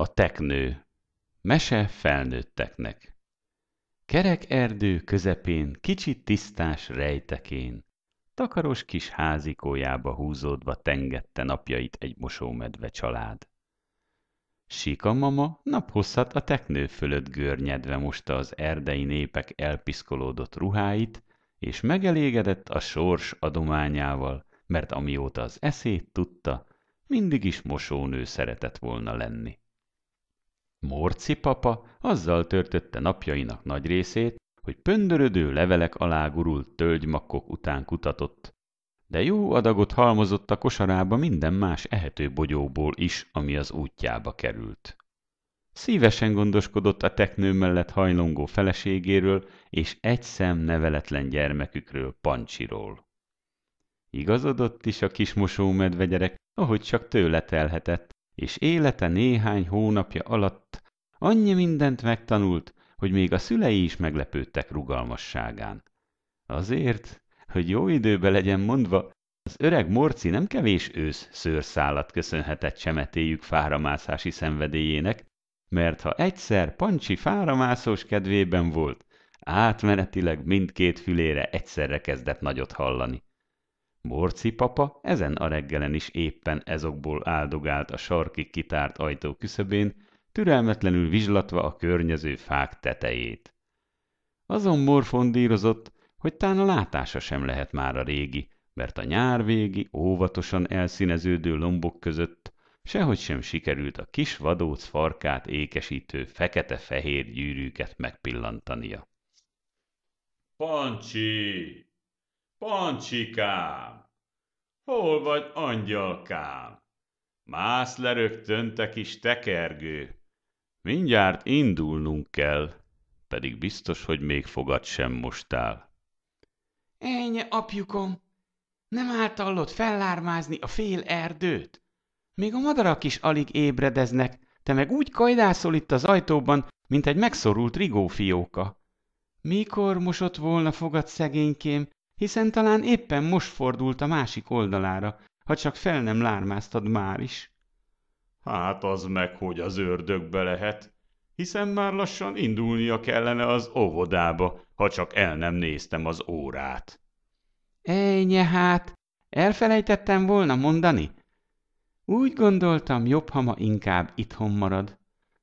A teknő. Mese felnőtteknek. Kerek erdő közepén, kicsit tisztás rejtekén, takaros kis házikójába húzódva tengette napjait egy mosómedve család. Sika mama naphosszat a teknő fölött görnyedve mosta az erdei népek elpiszkolódott ruháit, és megelégedett a sors adományával, mert amióta az eszét tudta, mindig is mosónő szeretett volna lenni. Morci papa azzal törtötte napjainak nagy részét, hogy pöndörödő levelek alá gurult tölgymakkok után kutatott. De jó adagot halmozott a kosarába minden más ehető bogyóból is, ami az útjába került. Szívesen gondoskodott a teknő mellett hajlongó feleségéről és egy szem neveletlen gyermekükről, Pancsiról. Igazodott is a kis mosómedve gyerek, ahogy csak tőle telhetett, és élete néhány hónapja alatt annyi mindent megtanult, hogy még a szülei is meglepődtek rugalmasságán. Azért, hogy jó időbe legyen mondva, az öreg Morci nem kevés ősz szőrszálat köszönhetett csemetéjük fáramászási szenvedélyének, mert ha egyszer Pancsi fáramászós kedvében volt, átmenetileg mindkét fülére egyszerre kezdett nagyot hallani. Borci papa ezen a reggelen is éppen ezokból áldogált a sarki kitárt ajtó küszöbén, türelmetlenül vizslatva a környező fák tetejét. Azon morfondírozott, hogy tán a látása sem lehet már a régi, mert a nyár végi, óvatosan elszíneződő lombok között sehogy sem sikerült a kis vadóc farkát ékesítő fekete-fehér gyűrűket megpillantania. – Pancsi! Pancsikám! Hol vagy, angyalkám? Mász le rögtön, te kis tekergő! Mindjárt indulnunk kell, pedig biztos, hogy még fogad sem mostál. Ennyi, apjukom! Nem általlod fellármázni a fél erdőt? Még a madarak is alig ébredeznek, te meg úgy kajdászol itt az ajtóban, mint egy megszorult rigófióka. Mikor mosott volna fogad szegénykém, hiszen talán éppen most fordult a másik oldalára, ha csak fel nem lármáztad már is. Hát az meg, hogy az ördögbe lehet, hiszen már lassan indulnia kellene az óvodába, ha csak el nem néztem az órát. Ejnye hát, elfelejtettem volna mondani. Úgy gondoltam, jobb, ha ma inkább itthon marad.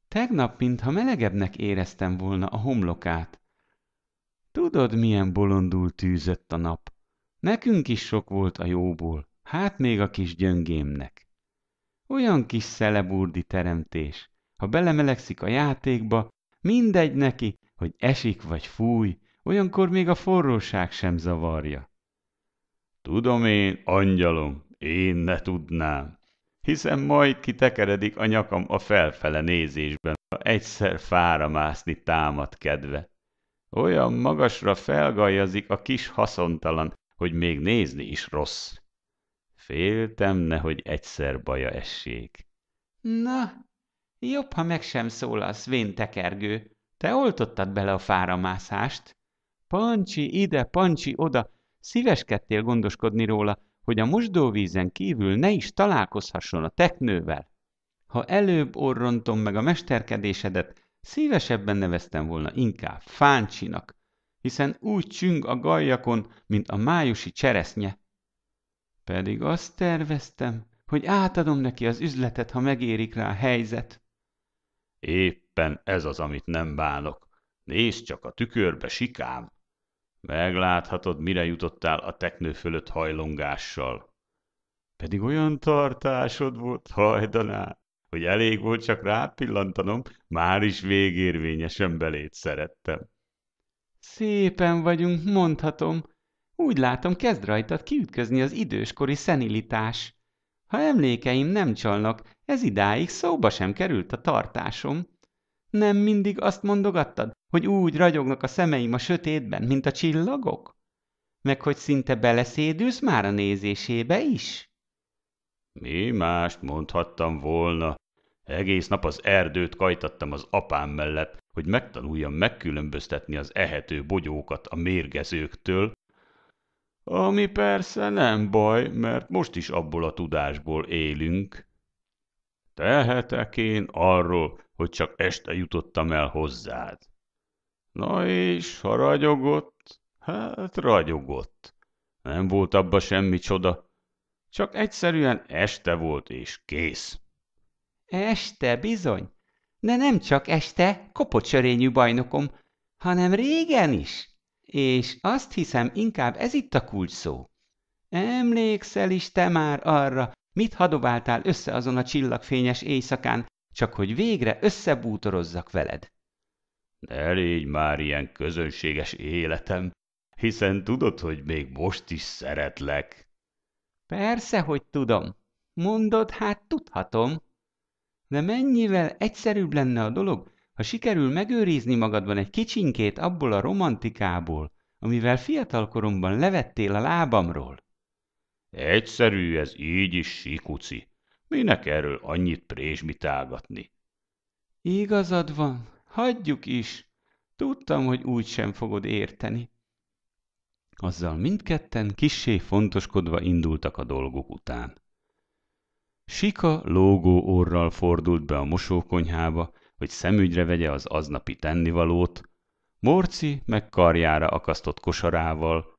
Tegnap, mintha melegebbnek éreztem volna a homlokát. Tudod, milyen bolondul tűzött a nap. Nekünk is sok volt a jóból, hát még a kis gyöngémnek. Olyan kis szeleburdi teremtés, ha belemelegszik a játékba, mindegy neki, hogy esik vagy fúj, olyankor még a forróság sem zavarja. Tudom én, angyalom, én ne tudnám, hiszen majd kitekeredik a nyakam a felfele nézésben, ha egyszer fára mászni támad kedve. Olyan magasra felgajazik a kis haszontalan, hogy még nézni is rossz. Féltem, nehogy egyszer baja essék. Na, jobb, ha meg sem szólalsz, vén tekergő. Te oltottad bele a fáramászást. Pancsi ide, pancsi oda, szíveskedtél gondoskodni róla, hogy a mosdóvízen kívül ne is találkozhasson a teknővel. Ha előbb orrontom meg a mesterkedésedet, Szívesebben neveztem volna inkább fáncsinak, hiszen úgy csüng a galjakon, mint a májusi cseresznye. Pedig azt terveztem, hogy átadom neki az üzletet, ha megérik rá a helyzet. Éppen ez az, amit nem bánok. Nézd csak a tükörbe, sikám! Megláthatod, mire jutottál a teknő fölött hajlongással. Pedig olyan tartásod volt, hajdaná, hogy elég volt csak rápillantanom, már is végérvényesen belét szerettem. Szépen vagyunk, mondhatom. Úgy látom, kezd rajtad kiütközni az időskori szenilitás. Ha emlékeim nem csalnak, ez idáig szóba sem került a tartásom. Nem mindig azt mondogattad, hogy úgy ragyognak a szemeim a sötétben, mint a csillagok? Meg hogy szinte beleszédülsz már a nézésébe is? Mi mást mondhattam volna? Egész nap az erdőt kajtattam az apám mellett, hogy megtanuljam megkülönböztetni az ehető bogyókat a mérgezőktől, ami persze nem baj, mert most is abból a tudásból élünk. Tehetek én arról, hogy csak este jutottam el hozzád. Na és, ha ragyogott, hát ragyogott. Nem volt abba semmi csoda, csak egyszerűen este volt és kész. Este, bizony. De nem csak este, kopott sörényű bajnokom, hanem régen is. És azt hiszem, inkább ez itt a kulcs szó. Emlékszel is te már arra, mit hadováltál össze azon a csillagfényes éjszakán, csak hogy végre összebútorozzak veled. De légy már ilyen közönséges életem, hiszen tudod, hogy még most is szeretlek. Persze, hogy tudom. Mondod, hát tudhatom. De mennyivel egyszerűbb lenne a dolog, ha sikerül megőrizni magadban egy kicsinkét abból a romantikából, amivel fiatalkoromban levettél a lábamról. Egyszerű ez így is, sikuci. Minek erről annyit présmitálgatni? Igazad van, hagyjuk is. Tudtam, hogy úgy sem fogod érteni. Azzal mindketten kissé fontoskodva indultak a dolgok után. Sika lógó orral fordult be a mosókonyhába, hogy szemügyre vegye az aznapi tennivalót, Morci meg karjára akasztott kosarával,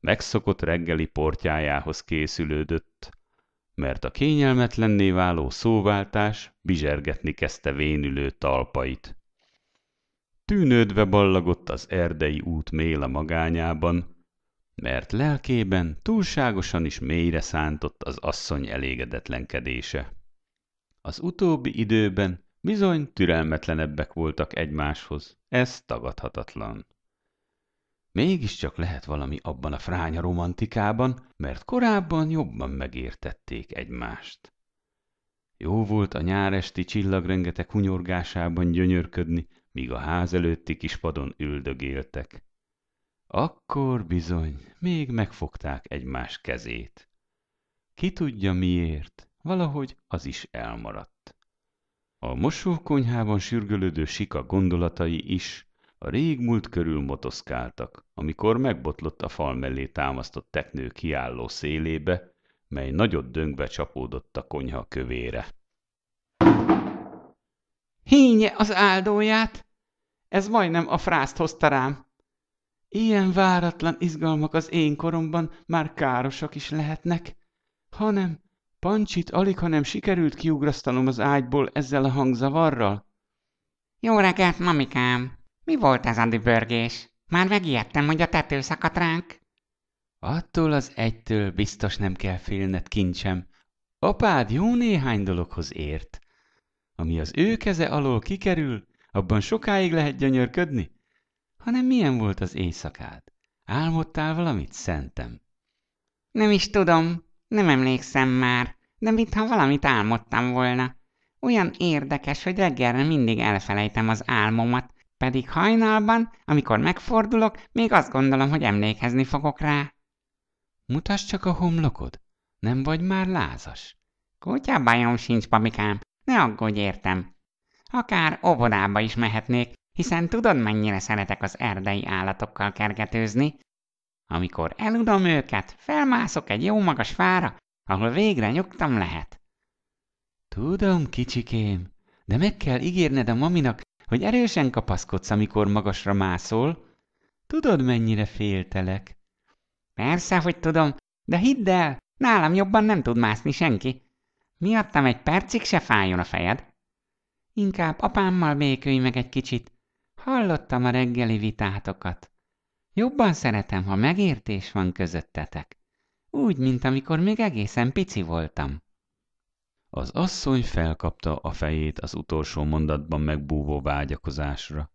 megszokott reggeli portjájához készülődött, mert a kényelmetlenné váló szóváltás bizsergetni kezdte vénülő talpait. Tűnődve ballagott az erdei út méla magányában, mert lelkében túlságosan is mélyre szántott az asszony elégedetlenkedése. Az utóbbi időben bizony türelmetlenebbek voltak egymáshoz, ez tagadhatatlan. Mégiscsak lehet valami abban a fránya romantikában, mert korábban jobban megértették egymást. Jó volt a nyáresti csillagrengetek hunyorgásában gyönyörködni, míg a ház előtti kis padon üldögéltek. Akkor bizony, még megfogták egymás kezét. Ki tudja miért, valahogy az is elmaradt. A mosókonyhában sürgölődő sika gondolatai is a régmúlt körül motoszkáltak, amikor megbotlott a fal mellé támasztott teknő kiálló szélébe, mely nagyot döngbe csapódott a konyha kövére. Hínye az áldóját! Ez majdnem a frászt hozta rám! Ilyen váratlan izgalmak az én koromban már károsak is lehetnek. Hanem, Pancsit alig, hanem sikerült kiugrasztanom az ágyból ezzel a hangzavarral. Jó reggelt, mamikám! Mi volt ez a dübörgés? Már megijedtem, hogy a tető szakadt ránk. Attól az egytől biztos nem kell félned, kincsem. Apád jó néhány dologhoz ért. Ami az ő keze alól kikerül, abban sokáig lehet gyönyörködni, hanem milyen volt az éjszakád? Álmodtál valamit, szentem? Nem is tudom, nem emlékszem már, de mintha valamit álmodtam volna. Olyan érdekes, hogy reggelre mindig elfelejtem az álmomat, pedig hajnalban, amikor megfordulok, még azt gondolom, hogy emlékezni fogok rá. Mutasd csak a homlokod, nem vagy már lázas. Kutya bajom sincs, papikám, ne aggódj értem. Akár óvodába is mehetnék, hiszen tudod, mennyire szeretek az erdei állatokkal kergetőzni. Amikor eludom őket, felmászok egy jó magas fára, ahol végre nyugtam lehet. Tudom, kicsikém, de meg kell ígérned a maminak, hogy erősen kapaszkodsz, amikor magasra mászol. Tudod, mennyire féltelek. Persze, hogy tudom, de hidd el, nálam jobban nem tud mászni senki. Miattam egy percig se fájjon a fejed. Inkább apámmal békülj meg egy kicsit, Hallottam a reggeli vitátokat. Jobban szeretem, ha megértés van közöttetek. Úgy, mint amikor még egészen pici voltam. Az asszony felkapta a fejét az utolsó mondatban megbúvó vágyakozásra.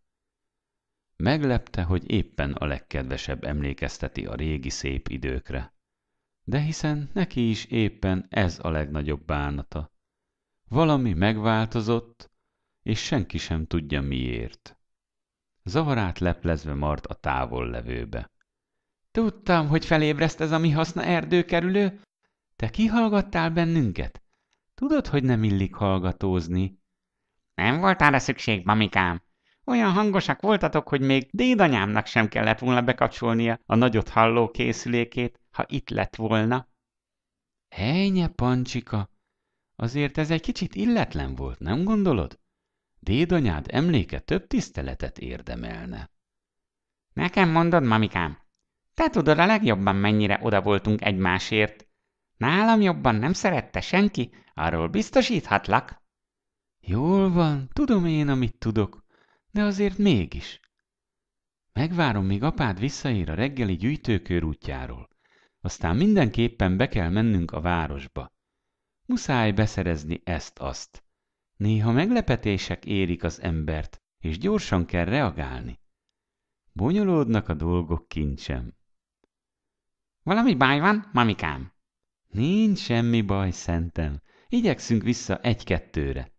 Meglepte, hogy éppen a legkedvesebb emlékezteti a régi szép időkre. De hiszen neki is éppen ez a legnagyobb bánata. Valami megváltozott, és senki sem tudja miért. Zavarát leplezve mart a távol levőbe. Tudtam, hogy felébreszt ez a mi haszna erdőkerülő. Te kihallgattál bennünket? Tudod, hogy nem illik hallgatózni? Nem volt arra szükség, mamikám. Olyan hangosak voltatok, hogy még dédanyámnak sem kellett volna bekapcsolnia a nagyot halló készülékét, ha itt lett volna. Helynye, Pancsika! Azért ez egy kicsit illetlen volt, nem gondolod? Dédanyád emléke több tiszteletet érdemelne. Nekem mondod, mamikám, te tudod a legjobban, mennyire oda voltunk egymásért. Nálam jobban nem szerette senki, arról biztosíthatlak. Jól van, tudom én, amit tudok, de azért mégis. Megvárom, míg apád visszaír a reggeli gyűjtőkör útjáról. Aztán mindenképpen be kell mennünk a városba. Muszáj beszerezni ezt-azt. Néha meglepetések érik az embert, és gyorsan kell reagálni. Bonyolódnak a dolgok kincsem. Valami baj van, mamikám? Nincs semmi baj, szentem. Igyekszünk vissza egy-kettőre.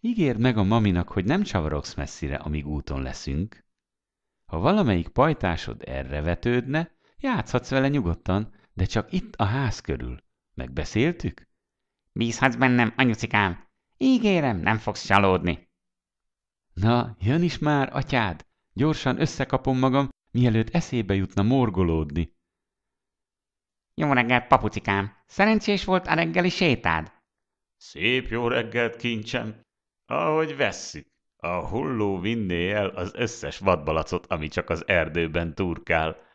Ígérd meg a maminak, hogy nem csavarogsz messzire, amíg úton leszünk. Ha valamelyik pajtásod erre vetődne, játszhatsz vele nyugodtan, de csak itt a ház körül. Megbeszéltük? Bízhatsz bennem, anyucikám, Ígérem, nem fogsz csalódni. Na, jön is már, atyád! Gyorsan összekapom magam, mielőtt eszébe jutna morgolódni. Jó reggelt, papucikám! Szerencsés volt a reggeli sétád? Szép jó reggelt, kincsem! Ahogy vesszük, a hulló vinné el az összes vadbalacot, ami csak az erdőben turkál.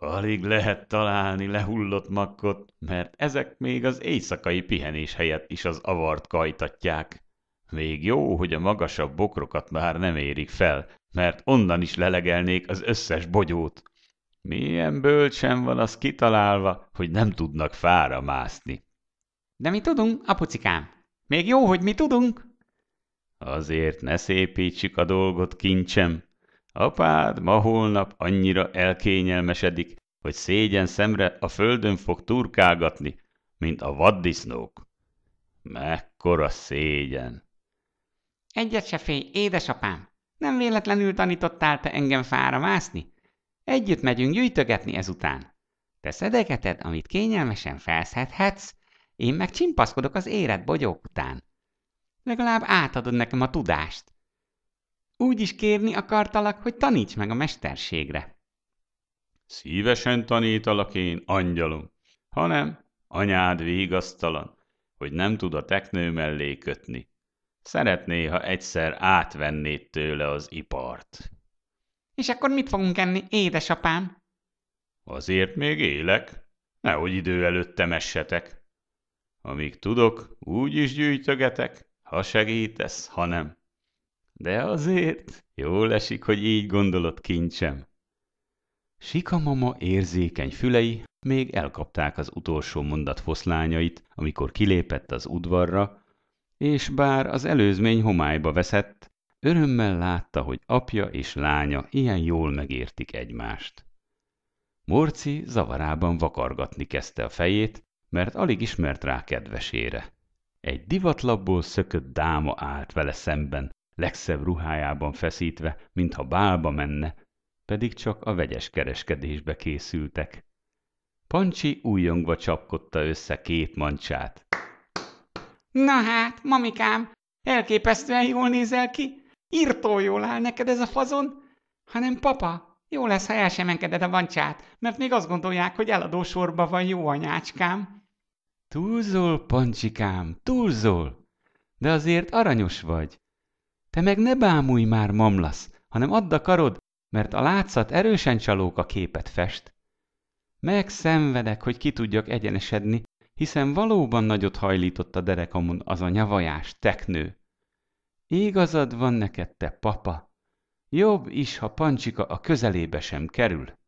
Alig lehet találni lehullott makkot, mert ezek még az éjszakai pihenés helyett is az avart kajtatják. Még jó, hogy a magasabb bokrokat már nem érik fel, mert onnan is lelegelnék az összes bogyót. Milyen bölcsen van az kitalálva, hogy nem tudnak fára mászni. De mi tudunk, apucikám? Még jó, hogy mi tudunk? Azért ne szépítsük a dolgot kincsem, Apád ma holnap annyira elkényelmesedik, hogy szégyen szemre a földön fog turkálgatni, mint a vaddisznók. Mekkora szégyen! Egyet se félj, édesapám! Nem véletlenül tanítottál te engem fára mászni? Együtt megyünk gyűjtögetni ezután. Te szedegeted, amit kényelmesen felszedhetsz, én meg csimpaszkodok az érett bogyók után. Legalább átadod nekem a tudást. Úgy is kérni akartalak, hogy taníts meg a mesterségre. Szívesen tanítalak én, angyalom, hanem anyád végasztalan, hogy nem tud a teknő mellé kötni. Szeretné, ha egyszer átvennéd tőle az ipart. És akkor mit fogunk enni, édesapám? Azért még élek, nehogy idő előtt temessetek. Amíg tudok, úgy is gyűjtögetek, ha segítesz, ha nem. De azért jól esik, hogy így gondolod, kincsem. Sika mama érzékeny fülei még elkapták az utolsó mondat foszlányait, amikor kilépett az udvarra, és bár az előzmény homályba veszett, örömmel látta, hogy apja és lánya ilyen jól megértik egymást. Morci zavarában vakargatni kezdte a fejét, mert alig ismert rá kedvesére. Egy divatlapból szökött dáma állt vele szemben, legszebb ruhájában feszítve, mintha bálba menne, pedig csak a vegyes kereskedésbe készültek. Pancsi újongva csapkodta össze két mancsát. Na hát, mamikám, elképesztően jól nézel ki, írtó jól áll neked ez a fazon, hanem papa, jó lesz, ha el sem a mancsát, mert még azt gondolják, hogy eladó sorba van jó anyácskám. Túlzol, pancsikám, túlzol, de azért aranyos vagy, te meg ne bámulj már, mamlasz, hanem add a karod, mert a látszat erősen csalók a képet fest. Megszenvedek, hogy ki tudjak egyenesedni, hiszen valóban nagyot hajlított a derekamon az a nyavajás teknő. Igazad van neked, te papa. Jobb is, ha Pancsika a közelébe sem kerül.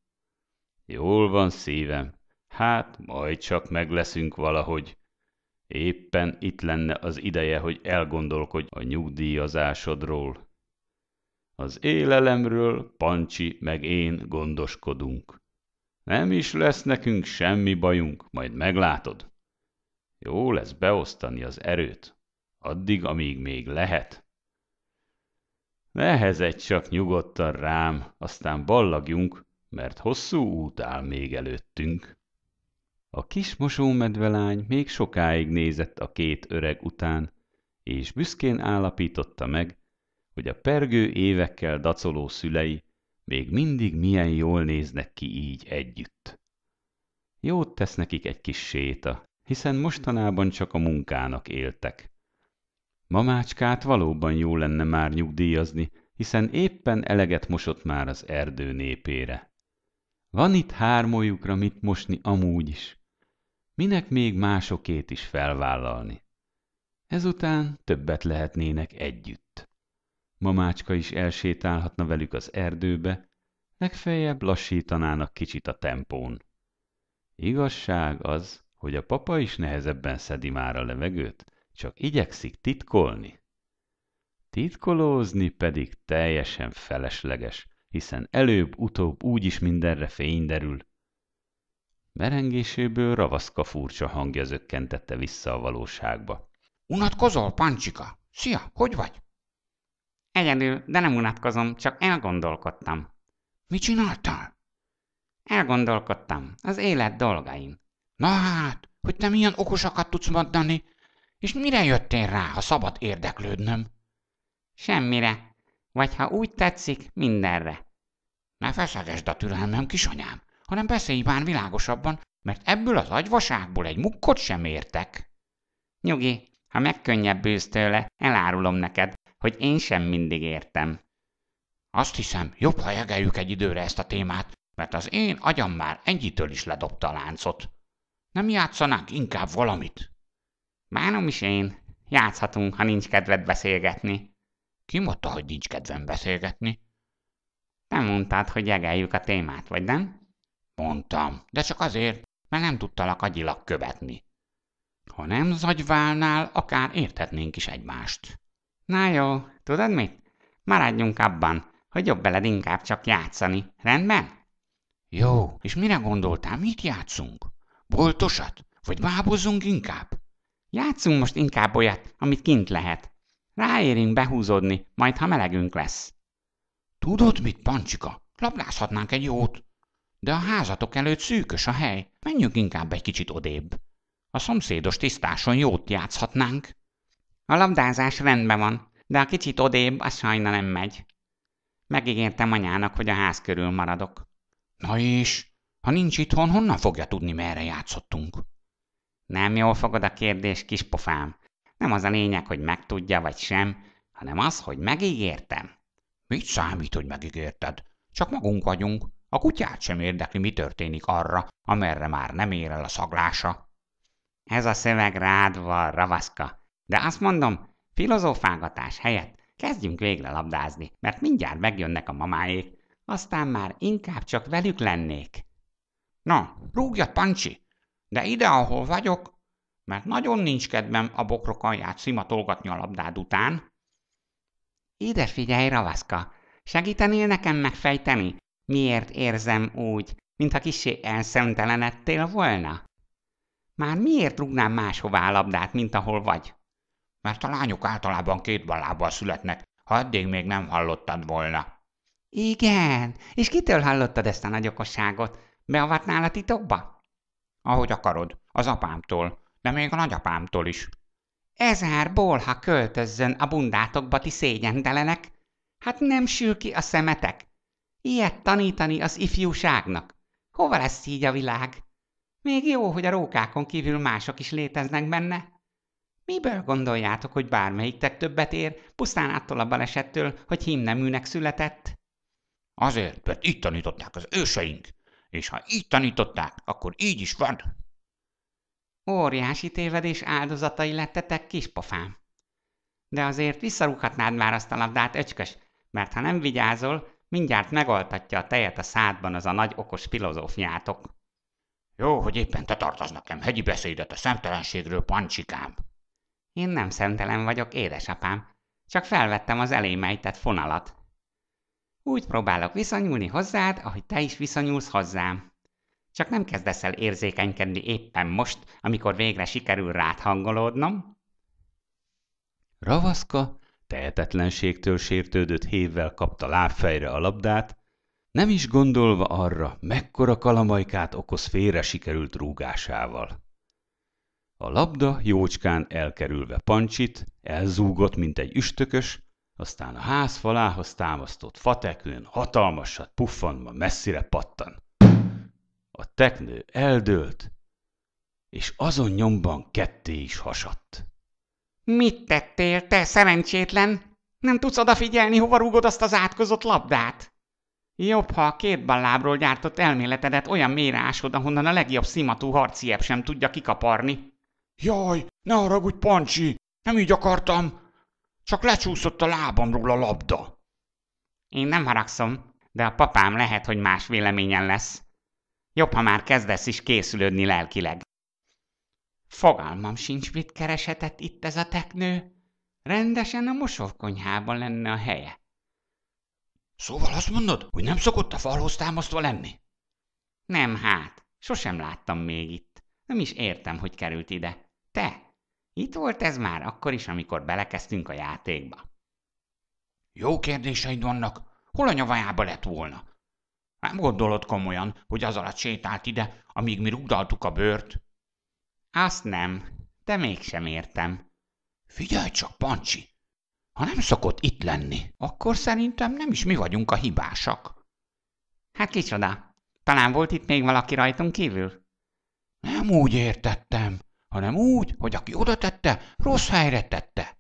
Jól van szívem, hát majd csak megleszünk valahogy. Éppen itt lenne az ideje, hogy elgondolkodj a nyugdíjazásodról. Az élelemről Pancsi meg én gondoskodunk. Nem is lesz nekünk semmi bajunk, majd meglátod. Jó lesz beosztani az erőt, addig, amíg még lehet. Nehezedj csak nyugodtan rám, aztán ballagjunk, mert hosszú út áll még előttünk. A kis mosómedvelány még sokáig nézett a két öreg után, és büszkén állapította meg, hogy a pergő évekkel dacoló szülei még mindig milyen jól néznek ki így együtt. Jót tesz nekik egy kis séta, hiszen mostanában csak a munkának éltek. Mamácskát valóban jó lenne már nyugdíjazni, hiszen éppen eleget mosott már az erdő népére. Van itt hármójukra mit mosni amúgy is minek még másokét is felvállalni. Ezután többet lehetnének együtt. Mamácska is elsétálhatna velük az erdőbe, legfeljebb lassítanának kicsit a tempón. Igazság az, hogy a papa is nehezebben szedi már a levegőt, csak igyekszik titkolni. Titkolózni pedig teljesen felesleges, hiszen előbb-utóbb úgyis mindenre fény derül, Merengéséből ravaszka furcsa hangja zökkentette vissza a valóságba. Unatkozol, Pancsika? Szia, hogy vagy? Egyedül, de nem unatkozom, csak elgondolkodtam. Mit csináltál? Elgondolkodtam, az élet dolgain. Na hát, hogy te milyen okosakat tudsz mondani, és mire jöttél rá, ha szabad érdeklődnöm? Semmire, vagy ha úgy tetszik, mindenre. Ne feszegesd a türelmem, kisanyám hanem beszélj már világosabban, mert ebből az agyvaságból egy mukkot sem értek. Nyugi, ha megkönnyebbülsz tőle, elárulom neked, hogy én sem mindig értem. Azt hiszem, jobb, ha jegeljük egy időre ezt a témát, mert az én agyam már ennyitől is ledobta a láncot. Nem játszanánk inkább valamit? Bánom is én. Játszhatunk, ha nincs kedved beszélgetni. Ki mondta, hogy nincs kedvem beszélgetni? Nem mondtad, hogy jegeljük a témát, vagy nem? Mondtam, de csak azért, mert nem tudtalak agyilag követni. Ha nem zagyválnál, akár értetnénk is egymást. Na jó, tudod mit? Maradjunk abban, hogy jobb beled inkább csak játszani, rendben? Jó, és mire gondoltál, mit játszunk? Boltosat? Vagy bábozzunk inkább? Játszunk most inkább olyat, amit kint lehet. Ráérünk behúzódni, majd ha melegünk lesz. Tudod mit, Pancsika? Labdázhatnánk egy jót. De a házatok előtt szűkös a hely, menjünk inkább egy kicsit odébb. A szomszédos tisztáson jót játszhatnánk. A labdázás rendben van, de a kicsit odébb az sajna nem megy. Megígértem anyának, hogy a ház körül maradok. Na és? Ha nincs itthon, honnan fogja tudni, merre játszottunk? Nem jól fogod a kérdés, pofám. Nem az a lényeg, hogy megtudja vagy sem, hanem az, hogy megígértem. Mit számít, hogy megígérted? Csak magunk vagyunk. A kutyát sem érdekli, mi történik arra, amerre már nem ér el a szaglása. Ez a szöveg rád van, ravaszka. De azt mondom, filozófálgatás helyett kezdjünk végre labdázni, mert mindjárt megjönnek a mamáék, aztán már inkább csak velük lennék. Na, rúgja, Pancsi! De ide, ahol vagyok, mert nagyon nincs kedvem a bokrok alját szimatolgatni a labdád után. Ide figyelj, Ravaszka! Segítenél nekem megfejteni, Miért érzem úgy, mintha kisé elszentelenedtél volna? Már miért rúgnám máshová a labdát, mint ahol vagy? Mert a lányok általában két balábbal születnek, ha eddig még nem hallottad volna. Igen, és kitől hallottad ezt a nagy okosságot? Beavatnál a titokba? Ahogy akarod, az apámtól, de még a nagyapámtól is. Ezár bolha költözzön a bundátokba, ti szégyentelenek? Hát nem sül ki a szemetek? Ilyet tanítani az ifjúságnak? Hova lesz így a világ? Még jó, hogy a rókákon kívül mások is léteznek benne. Miből gondoljátok, hogy tek többet ér, pusztán attól a balesettől, hogy himneműnek született? Azért, mert így tanították az őseink, és ha így tanították, akkor így is van. Óriási tévedés áldozatai lettetek, kispofám. De azért visszarúghatnád már azt a labdát, öcskös, mert ha nem vigyázol, Mindjárt megoltatja a tejet a szádban az a nagy okos filozófiátok. Jó, hogy éppen te tartasz nekem hegyi beszédet a szemtelenségről, pancsikám. Én nem szemtelen vagyok, édesapám. Csak felvettem az elémejtett fonalat. Úgy próbálok viszonyulni hozzád, ahogy te is viszonyulsz hozzám. Csak nem kezdesz el érzékenykedni éppen most, amikor végre sikerül rád hangolódnom. Ravaszka tehetetlenségtől sértődött hévvel kapta lábfejre a labdát, nem is gondolva arra, mekkora kalamajkát okoz félre sikerült rúgásával. A labda jócskán elkerülve pancsit, elzúgott, mint egy üstökös, aztán a ház falához támasztott fatekőn hatalmasat puffanva messzire pattan. A teknő eldőlt, és azon nyomban ketté is hasadt. Mit tettél, te szerencsétlen? Nem tudsz odafigyelni, hova rúgod azt az átkozott labdát? Jobb, ha a két ballábról gyártott elméletedet olyan mélyre ásod, ahonnan a legjobb szimatú harciebb sem tudja kikaparni. Jaj, ne haragudj, Pancsi! Nem így akartam! Csak lecsúszott a lábamról a labda. Én nem haragszom, de a papám lehet, hogy más véleményen lesz. Jobb, ha már kezdesz is készülődni lelkileg. Fogalmam sincs, mit keresetett itt ez a teknő. Rendesen a mosókonyhában lenne a helye. Szóval azt mondod, hogy nem szokott a falhoz támasztva lenni? Nem hát, sosem láttam még itt. Nem is értem, hogy került ide. Te, itt volt ez már akkor is, amikor belekezdtünk a játékba. Jó kérdéseid vannak. Hol a nyavajába lett volna? Nem gondolod komolyan, hogy az alatt sétált ide, amíg mi rugdaltuk a bőrt? Azt nem, de mégsem értem. Figyelj csak, Pancsi! Ha nem szokott itt lenni, akkor szerintem nem is mi vagyunk a hibásak. Hát kicsoda, talán volt itt még valaki rajtunk kívül? Nem úgy értettem, hanem úgy, hogy aki oda tette, rossz helyre tette.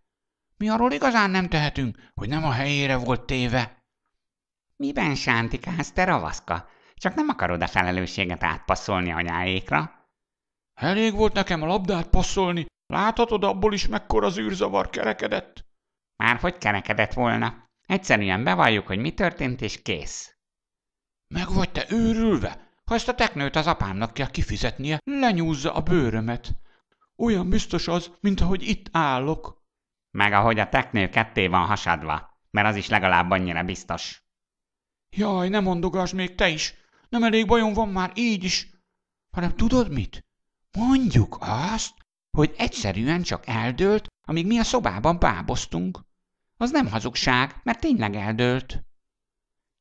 Mi arról igazán nem tehetünk, hogy nem a helyére volt téve. Miben sántikálsz, te ravaszka? Csak nem akarod a felelősséget átpasszolni anyáékra? Elég volt nekem a labdát passzolni, láthatod abból is mekkora zűrzavar kerekedett. Már hogy kerekedett volna? Egyszerűen bevalljuk, hogy mi történt, és kész. Meg vagy te őrülve? Ha ezt a teknőt az apámnak kell kifizetnie, lenyúzza a bőrömet. Olyan biztos az, mint ahogy itt állok. Meg ahogy a teknő ketté van hasadva, mert az is legalább annyira biztos. Jaj, ne mondogass még te is! Nem elég bajom van már így is, hanem tudod mit? Mondjuk azt, hogy egyszerűen csak eldőlt, amíg mi a szobában báboztunk. Az nem hazugság, mert tényleg eldőlt.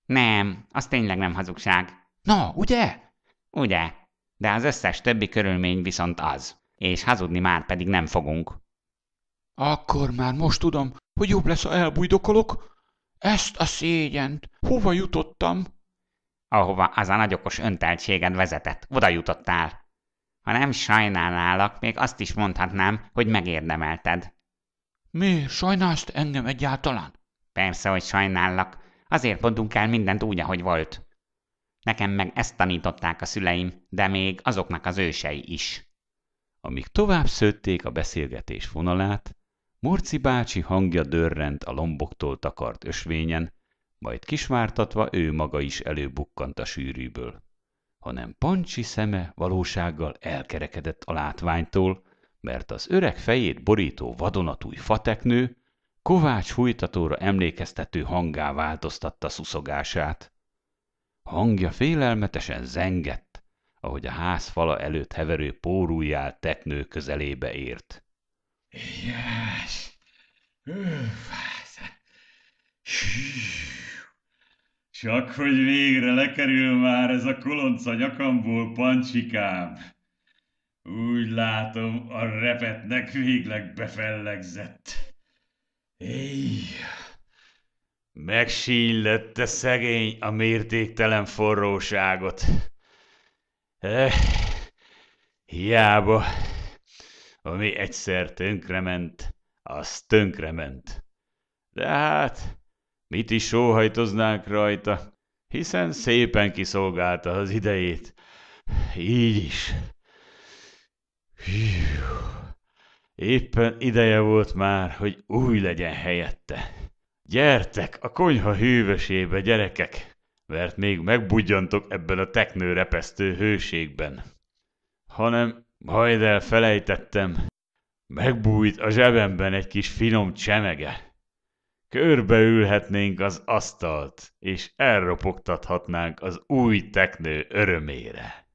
Nem, az tényleg nem hazugság. Na, ugye? Ugye, de az összes többi körülmény viszont az, és hazudni már pedig nem fogunk. Akkor már most tudom, hogy jobb lesz, ha elbújdokolok. Ezt a szégyent, hova jutottam? Ahova az a nagyokos önteltséged vezetett, oda jutottál. Ha nem sajnálnálak, még azt is mondhatnám, hogy megérdemelted. Mi? Sajnálsz engem egyáltalán? Persze, hogy sajnállak. Azért mondunk el mindent úgy, ahogy volt. Nekem meg ezt tanították a szüleim, de még azoknak az ősei is. Amíg tovább szőtték a beszélgetés vonalát, Morci bácsi hangja dörrent a lomboktól takart ösvényen, majd kisvártatva ő maga is előbukkant a sűrűből hanem Pancsi szeme valósággal elkerekedett a látványtól, mert az öreg fejét borító vadonatúj fateknő Kovács fújtatóra emlékeztető hangá változtatta szuszogását. Hangja félelmetesen zengett, ahogy a ház fala előtt heverő pórújjál teknő közelébe ért. Yes. Hű, csak hogy végre lekerül már ez a a nyakamból, pancsikám. Úgy látom, a repetnek végleg befellegzett. Éj! Megsillette szegény a mértéktelen forróságot. Eh, hiába, ami egyszer tönkrement, az tönkrement. De hát Mit is sóhajtoznánk rajta, hiszen szépen kiszolgálta az idejét. Így is. Hű. Éppen ideje volt már, hogy új legyen helyette. Gyertek a konyha hűvösébe, gyerekek, mert még megbudjantok ebben a teknő repesztő hőségben. Hanem majd elfelejtettem, megbújt a zsebemben egy kis finom csemege körbeülhetnénk az asztalt, és elropogtathatnánk az új teknő örömére.